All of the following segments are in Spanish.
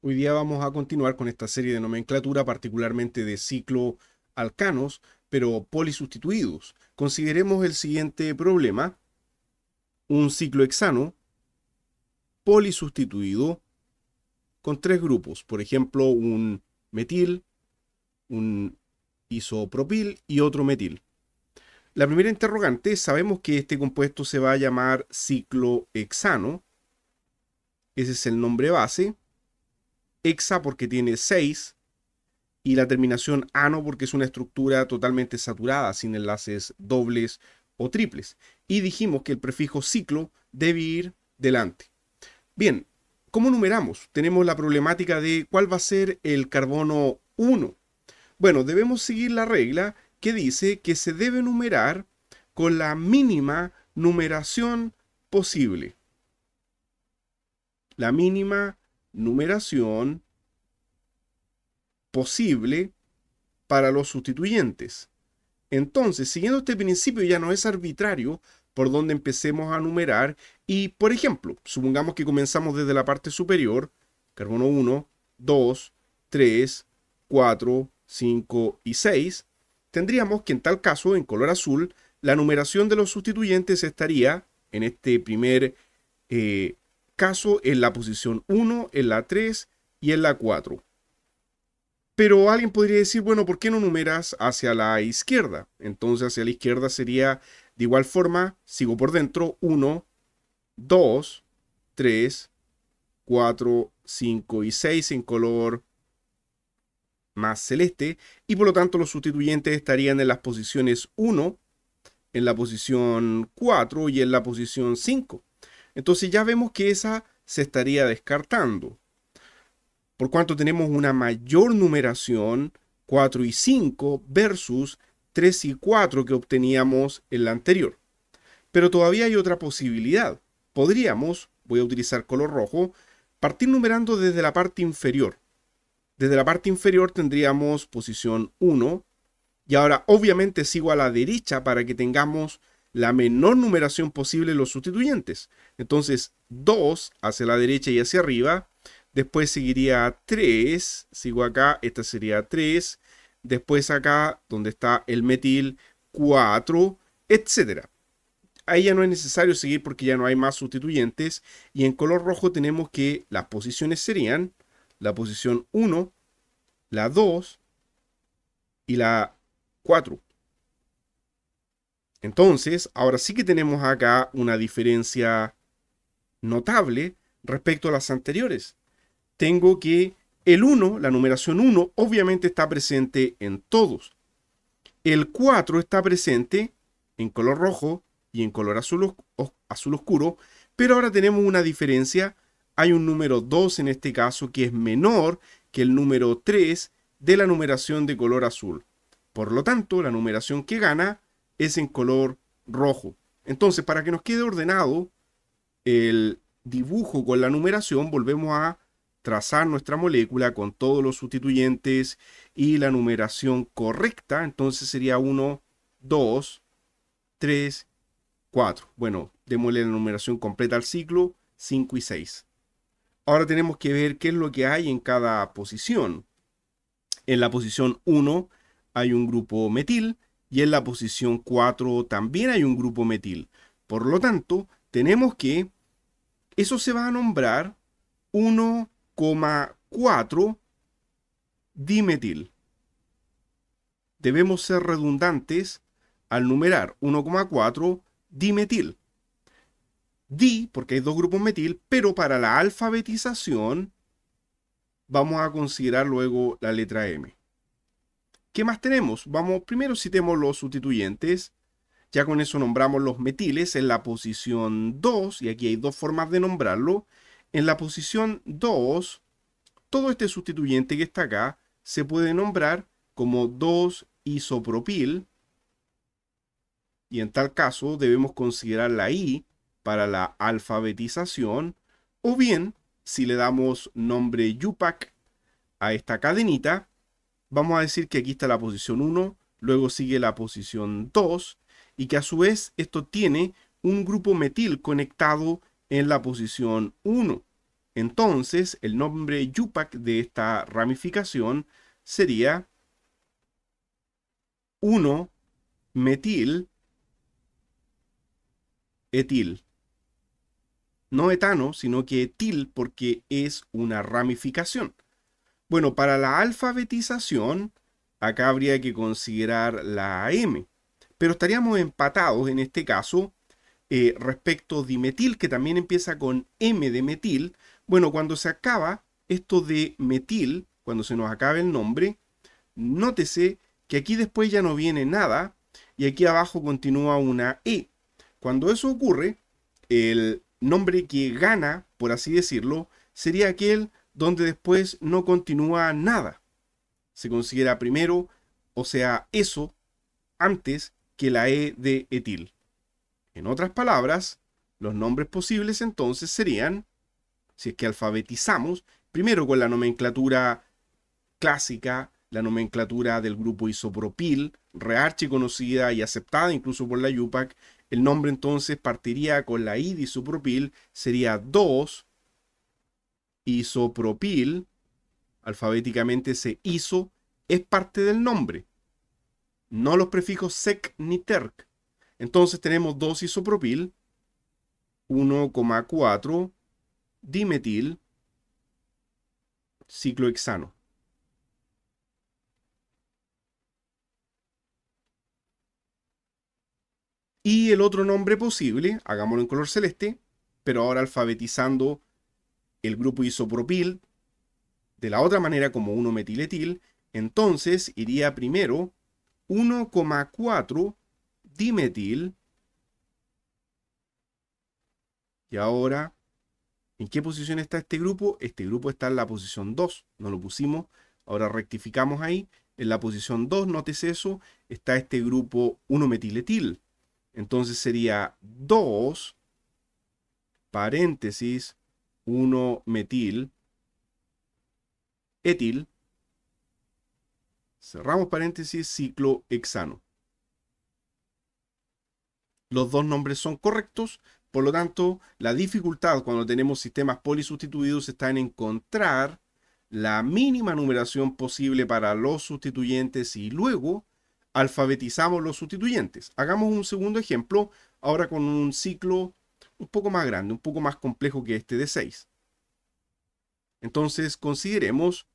Hoy día vamos a continuar con esta serie de nomenclatura, particularmente de cicloalcanos, pero polisustituidos. Consideremos el siguiente problema. Un ciclohexano polisustituido con tres grupos, por ejemplo, un metil, un isopropil y otro metil. La primera interrogante, sabemos que este compuesto se va a llamar ciclohexano, ese es el nombre base, hexa porque tiene 6 y la terminación ano porque es una estructura totalmente saturada, sin enlaces dobles o triples. Y dijimos que el prefijo ciclo debe ir delante. Bien, ¿cómo numeramos? Tenemos la problemática de cuál va a ser el carbono 1. Bueno, debemos seguir la regla que dice que se debe numerar con la mínima numeración posible. La mínima numeración posible para los sustituyentes. Entonces, siguiendo este principio ya no es arbitrario por donde empecemos a numerar y, por ejemplo, supongamos que comenzamos desde la parte superior, carbono 1, 2, 3, 4, 5 y 6, tendríamos que en tal caso, en color azul, la numeración de los sustituyentes estaría en este primer eh, caso en la posición 1, en la 3 y en la 4. Pero alguien podría decir, bueno, ¿por qué no numeras hacia la izquierda? Entonces hacia la izquierda sería de igual forma, sigo por dentro, 1, 2, 3, 4, 5 y 6 en color más celeste y por lo tanto los sustituyentes estarían en las posiciones 1, en la posición 4 y en la posición 5. Entonces ya vemos que esa se estaría descartando. Por cuanto tenemos una mayor numeración, 4 y 5 versus 3 y 4 que obteníamos en la anterior. Pero todavía hay otra posibilidad. Podríamos, voy a utilizar color rojo, partir numerando desde la parte inferior. Desde la parte inferior tendríamos posición 1. Y ahora obviamente sigo a la derecha para que tengamos la menor numeración posible los sustituyentes. Entonces 2 hacia la derecha y hacia arriba. Después seguiría 3. Sigo acá, esta sería 3. Después acá, donde está el metil, 4, etcétera ahí ya no es necesario seguir porque ya no hay más sustituyentes. Y en color rojo tenemos que las posiciones serían la posición 1, la 2 y la 4. Entonces, ahora sí que tenemos acá una diferencia notable respecto a las anteriores. Tengo que el 1, la numeración 1, obviamente está presente en todos. El 4 está presente en color rojo y en color azul, oscuro, pero ahora tenemos una diferencia. Hay un número 2 en este caso que es menor que el número 3 de la numeración de color azul. Por lo tanto, la numeración que gana es en color rojo. Entonces, para que nos quede ordenado el dibujo con la numeración, volvemos a trazar nuestra molécula con todos los sustituyentes y la numeración correcta. Entonces sería 1, 2, 3, 4. Bueno, démosle la numeración completa al ciclo, 5 y 6. Ahora tenemos que ver qué es lo que hay en cada posición. En la posición 1 hay un grupo metil, y en la posición 4 también hay un grupo metil. Por lo tanto, tenemos que eso se va a nombrar 1,4 dimetil. Debemos ser redundantes al numerar 1,4 dimetil. Di, porque hay dos grupos metil, pero para la alfabetización vamos a considerar luego la letra M. ¿Qué más tenemos? Vamos, primero citemos los sustituyentes. Ya con eso nombramos los metiles en la posición 2, y aquí hay dos formas de nombrarlo. En la posición 2, todo este sustituyente que está acá se puede nombrar como 2-isopropil, y en tal caso debemos considerar la I para la alfabetización, o bien, si le damos nombre Jupac a esta cadenita, vamos a decir que aquí está la posición 1, luego sigue la posición 2 y que a su vez esto tiene un grupo metil conectado en la posición 1. Entonces, el nombre Jupac de esta ramificación sería 1 metil etil. No etano, sino que etil porque es una ramificación. Bueno, para la alfabetización, acá habría que considerar la M. pero estaríamos empatados en este caso eh, respecto de metil, que también empieza con M de metil. Bueno, cuando se acaba esto de metil, cuando se nos acabe el nombre, nótese que aquí después ya no viene nada y aquí abajo continúa una E. Cuando eso ocurre, el nombre que gana, por así decirlo, sería aquel donde después no continúa nada. Se considera primero, o sea, eso, antes que la E de etil. En otras palabras, los nombres posibles entonces serían, si es que alfabetizamos, primero con la nomenclatura clásica, la nomenclatura del grupo isopropil, rearchi conocida y aceptada incluso por la IUPAC, el nombre entonces partiría con la I de isopropil, sería 2, isopropil, alfabéticamente se iso, es parte del nombre, no los prefijos sec ni terc. Entonces tenemos dos isopropil, 1,4 dimetil ciclohexano. Y el otro nombre posible, hagámoslo en color celeste, pero ahora alfabetizando el grupo isopropil de la otra manera como 1-metiletil, entonces iría primero 1,4 dimetil. Y ahora, ¿en qué posición está este grupo? Este grupo está en la posición 2, no lo pusimos, ahora rectificamos ahí. En la posición 2, ¿notes eso, está este grupo 1-metiletil. Entonces sería 2, paréntesis, 1-metil, etil, cerramos paréntesis, ciclohexano. Los dos nombres son correctos, por lo tanto, la dificultad cuando tenemos sistemas polisustituidos está en encontrar la mínima numeración posible para los sustituyentes y luego alfabetizamos los sustituyentes. Hagamos un segundo ejemplo, ahora con un ciclo un poco más grande, un poco más complejo que este de 6. Entonces consideremos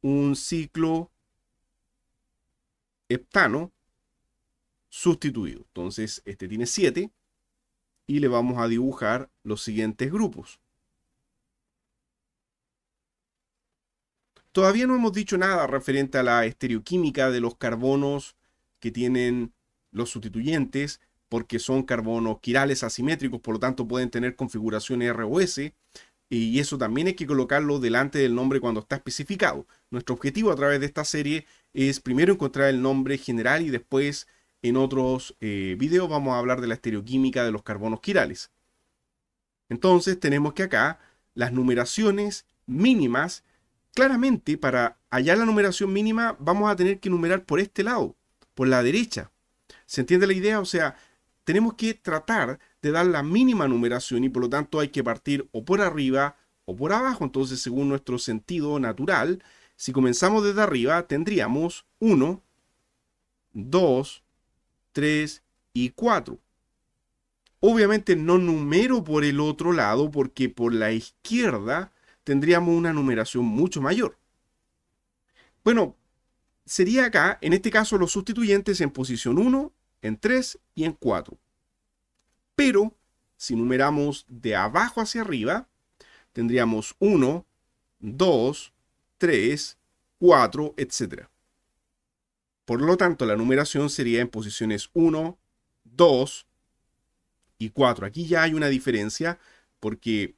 un ciclo heptano sustituido. Entonces este tiene 7 y le vamos a dibujar los siguientes grupos. Todavía no hemos dicho nada referente a la estereoquímica de los carbonos que tienen los sustituyentes, porque son carbonos quirales asimétricos, por lo tanto pueden tener configuración S y eso también hay que colocarlo delante del nombre cuando está especificado. Nuestro objetivo a través de esta serie es primero encontrar el nombre general y después en otros eh, videos vamos a hablar de la estereoquímica de los carbonos quirales. Entonces tenemos que acá las numeraciones mínimas, claramente para hallar la numeración mínima vamos a tener que numerar por este lado, por la derecha. ¿Se entiende la idea? O sea, tenemos que tratar de dar la mínima numeración y por lo tanto hay que partir o por arriba o por abajo. Entonces, según nuestro sentido natural, si comenzamos desde arriba, tendríamos 1, 2, 3 y 4. Obviamente no numero por el otro lado porque por la izquierda tendríamos una numeración mucho mayor. Bueno, sería acá, en este caso, los sustituyentes en posición 1 en 3 y en 4. Pero si numeramos de abajo hacia arriba, tendríamos 1, 2, 3, 4, etc. Por lo tanto, la numeración sería en posiciones 1, 2 y 4. Aquí ya hay una diferencia porque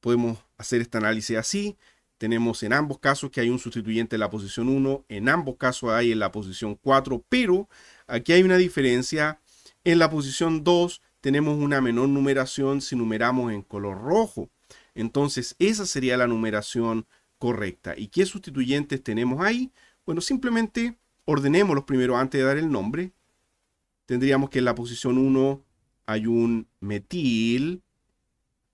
podemos hacer este análisis así. Tenemos en ambos casos que hay un sustituyente en la posición 1, en ambos casos hay en la posición 4, pero Aquí hay una diferencia. En la posición 2 tenemos una menor numeración si numeramos en color rojo. Entonces esa sería la numeración correcta. ¿Y qué sustituyentes tenemos ahí? Bueno, simplemente ordenemos los primero antes de dar el nombre. Tendríamos que en la posición 1 hay un metil.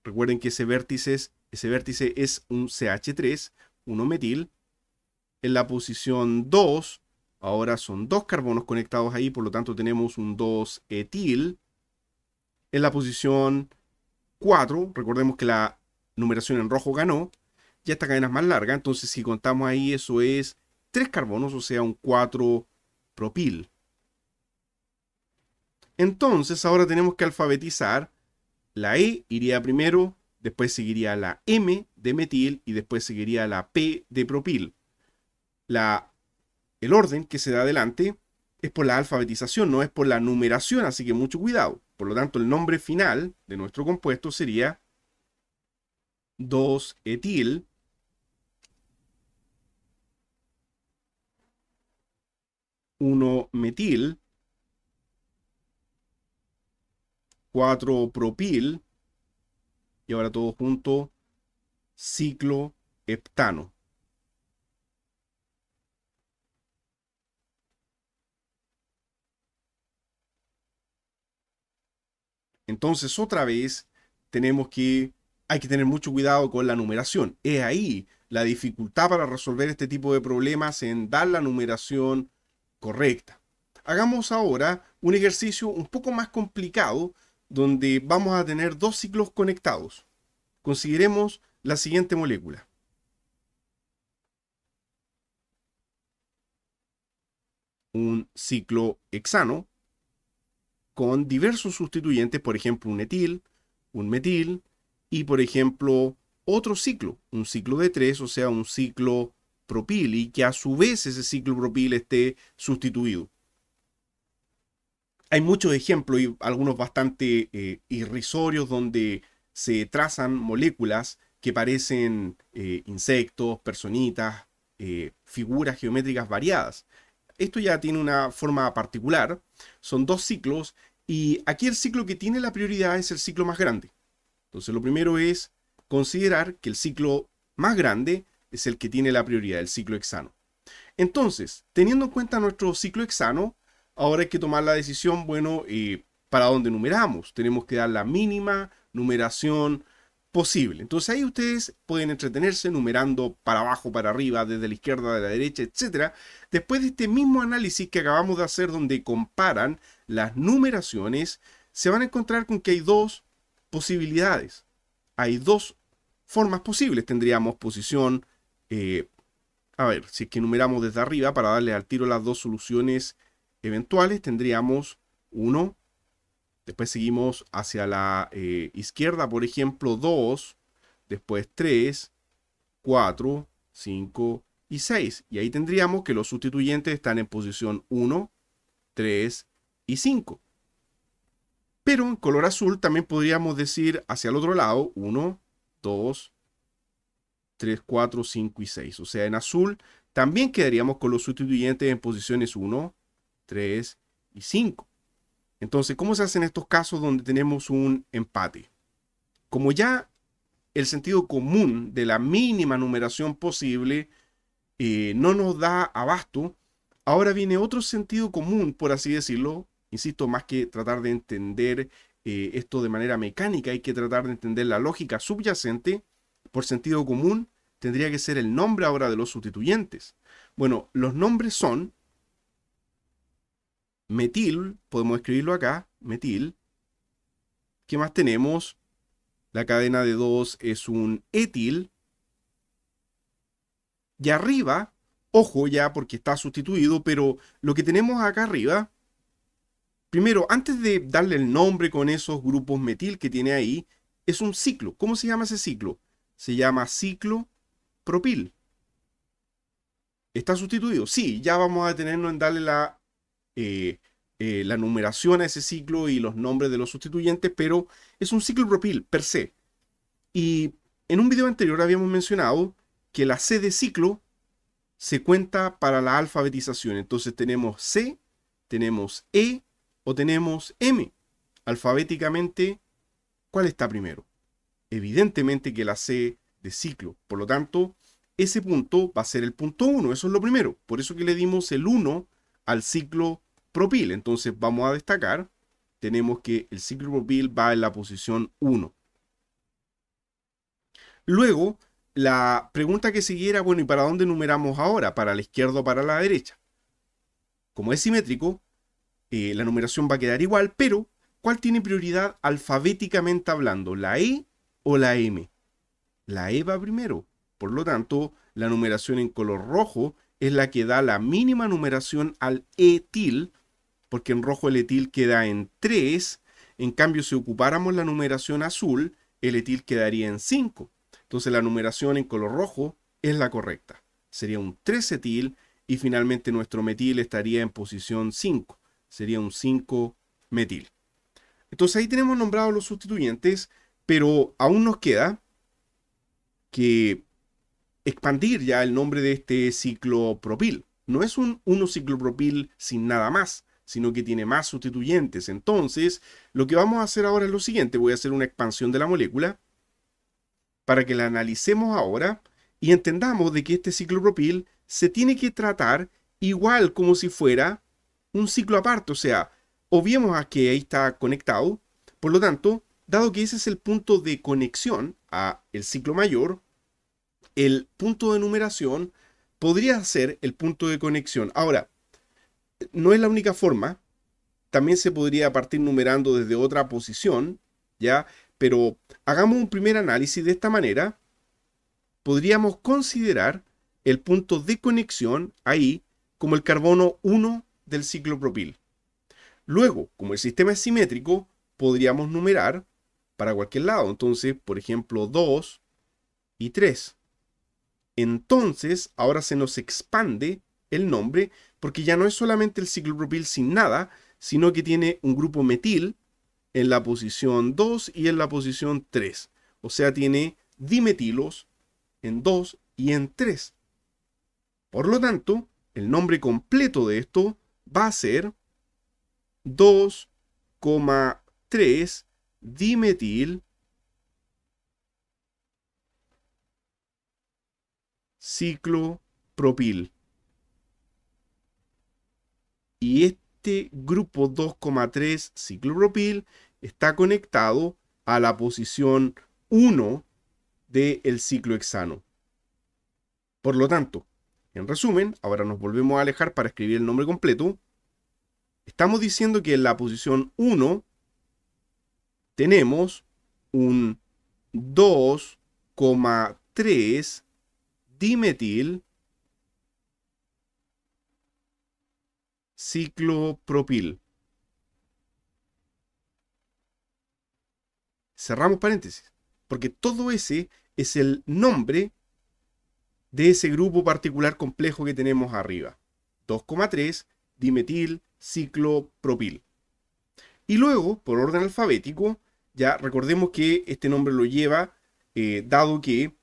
Recuerden que ese vértice es, ese vértice es un CH3, uno metil. En la posición 2 Ahora son dos carbonos conectados ahí, por lo tanto tenemos un 2-etil en la posición 4. Recordemos que la numeración en rojo ganó. Ya esta cadena más larga, entonces si contamos ahí eso es 3 carbonos, o sea un 4-propil. Entonces ahora tenemos que alfabetizar. La E iría primero, después seguiría la M de metil y después seguiría la P de propil. La el orden que se da adelante es por la alfabetización, no es por la numeración, así que mucho cuidado. Por lo tanto, el nombre final de nuestro compuesto sería 2-etil. 1 metil, 4 propil, y ahora todo junto, cicloheptano. Entonces, otra vez, tenemos que, hay que tener mucho cuidado con la numeración. Es ahí la dificultad para resolver este tipo de problemas en dar la numeración correcta. Hagamos ahora un ejercicio un poco más complicado donde vamos a tener dos ciclos conectados. Consideremos la siguiente molécula. Un ciclo hexano con diversos sustituyentes, por ejemplo, un etil, un metil y, por ejemplo, otro ciclo, un ciclo de tres, o sea, un ciclo propil y que a su vez ese ciclo propil esté sustituido. Hay muchos ejemplos y algunos bastante eh, irrisorios donde se trazan moléculas que parecen eh, insectos, personitas, eh, figuras geométricas variadas. Esto ya tiene una forma particular. Son dos ciclos y aquí el ciclo que tiene la prioridad es el ciclo más grande. Entonces lo primero es considerar que el ciclo más grande es el que tiene la prioridad, el ciclo hexano. Entonces, teniendo en cuenta nuestro ciclo hexano, ahora hay que tomar la decisión, bueno, eh, para dónde numeramos. Tenemos que dar la mínima numeración posible. Entonces ahí ustedes pueden entretenerse numerando para abajo, para arriba, desde la izquierda, de la derecha, etc. Después de este mismo análisis que acabamos de hacer donde comparan las numeraciones, se van a encontrar con que hay dos posibilidades. Hay dos formas posibles. Tendríamos posición, eh, a ver, si es que numeramos desde arriba para darle al tiro las dos soluciones eventuales, tendríamos 1, Después seguimos hacia la eh, izquierda, por ejemplo, 2, después 3, 4, 5 y 6. Y ahí tendríamos que los sustituyentes están en posición 1, 3 y 5. Pero en color azul también podríamos decir hacia el otro lado 1, 2, 3, 4, 5 y 6. O sea, en azul también quedaríamos con los sustituyentes en posiciones 1, 3 y 5. Entonces, ¿cómo se hacen estos casos donde tenemos un empate? Como ya el sentido común de la mínima numeración posible eh, no nos da abasto, ahora viene otro sentido común, por así decirlo, insisto, más que tratar de entender eh, esto de manera mecánica, hay que tratar de entender la lógica subyacente, por sentido común, tendría que ser el nombre ahora de los sustituyentes. Bueno, los nombres son metil, podemos escribirlo acá, metil. ¿Qué más tenemos? La cadena de 2 es un etil. Y arriba, ojo ya porque está sustituido, pero lo que tenemos acá arriba, primero, antes de darle el nombre con esos grupos metil que tiene ahí, es un ciclo. ¿Cómo se llama ese ciclo? Se llama ciclo propil. ¿Está sustituido? Sí, ya vamos a detenernos en darle la eh, eh, la numeración a ese ciclo y los nombres de los sustituyentes, pero es un ciclo propil per se. Y en un video anterior habíamos mencionado que la C de ciclo se cuenta para la alfabetización. Entonces tenemos C, tenemos E o tenemos M. Alfabéticamente, ¿cuál está primero? Evidentemente que la C de ciclo. Por lo tanto, ese punto va a ser el punto 1. Eso es lo primero. Por eso que le dimos el 1 al ciclo propil. Entonces vamos a destacar, tenemos que el ciclo propil va en la posición 1. Luego, la pregunta que siguiera, bueno, ¿y para dónde numeramos ahora? ¿Para la izquierda o para la derecha? Como es simétrico, eh, la numeración va a quedar igual, pero ¿cuál tiene prioridad alfabéticamente hablando? ¿La E o la M? La E va primero. Por lo tanto, la numeración en color rojo es la que da la mínima numeración al etil, porque en rojo el etil queda en 3, en cambio si ocupáramos la numeración azul, el etil quedaría en 5. Entonces la numeración en color rojo es la correcta. Sería un 3 etil y finalmente nuestro metil estaría en posición 5. Sería un 5 metil. Entonces ahí tenemos nombrados los sustituyentes, pero aún nos queda que expandir ya el nombre de este ciclopropil. No es un 1-ciclopropil sin nada más, sino que tiene más sustituyentes. Entonces, lo que vamos a hacer ahora es lo siguiente. Voy a hacer una expansión de la molécula para que la analicemos ahora y entendamos de que este ciclopropil se tiene que tratar igual como si fuera un ciclo aparte. O sea, obviemos a que ahí está conectado. Por lo tanto, dado que ese es el punto de conexión a el ciclo mayor, el punto de numeración podría ser el punto de conexión. Ahora, no es la única forma. También se podría partir numerando desde otra posición, ¿ya? Pero hagamos un primer análisis de esta manera. Podríamos considerar el punto de conexión ahí como el carbono 1 del ciclopropil. Luego, como el sistema es simétrico, podríamos numerar para cualquier lado. Entonces, por ejemplo, 2 y 3. Entonces, ahora se nos expande el nombre porque ya no es solamente el ciclopropil sin nada, sino que tiene un grupo metil en la posición 2 y en la posición 3. O sea, tiene dimetilos en 2 y en 3. Por lo tanto, el nombre completo de esto va a ser 2,3 dimetil ciclopropil. Y este grupo 2,3 ciclopropil está conectado a la posición 1 del ciclohexano. Por lo tanto, en resumen, ahora nos volvemos a alejar para escribir el nombre completo. Estamos diciendo que en la posición 1 tenemos un 2,3 dimetil ciclopropil. Cerramos paréntesis, porque todo ese es el nombre de ese grupo particular complejo que tenemos arriba. 2,3 dimetil ciclopropil. Y luego, por orden alfabético, ya recordemos que este nombre lo lleva, eh, dado que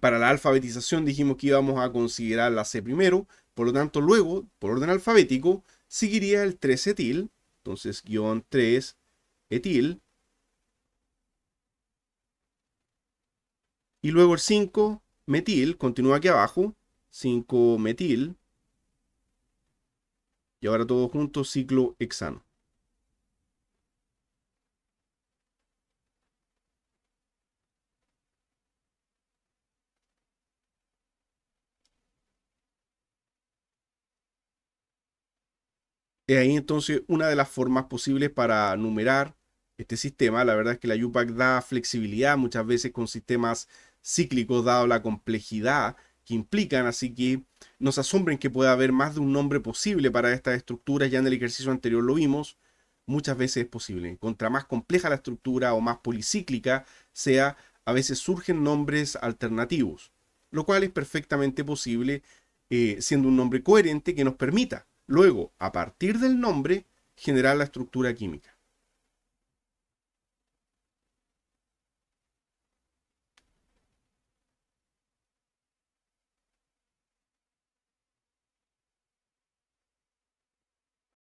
para la alfabetización dijimos que íbamos a considerar la C primero, por lo tanto luego, por orden alfabético, seguiría el 3 etil, entonces guión 3 etil, y luego el 5 metil, continúa aquí abajo, 5 metil, y ahora todo junto ciclo hexano. Es ahí entonces una de las formas posibles para numerar este sistema. La verdad es que la UPAC da flexibilidad muchas veces con sistemas cíclicos, dado la complejidad que implican, así que nos asombren que pueda haber más de un nombre posible para estas estructuras, ya en el ejercicio anterior lo vimos, muchas veces es posible. Contra más compleja la estructura o más policíclica sea, a veces surgen nombres alternativos, lo cual es perfectamente posible eh, siendo un nombre coherente que nos permita Luego, a partir del nombre, generar la estructura química.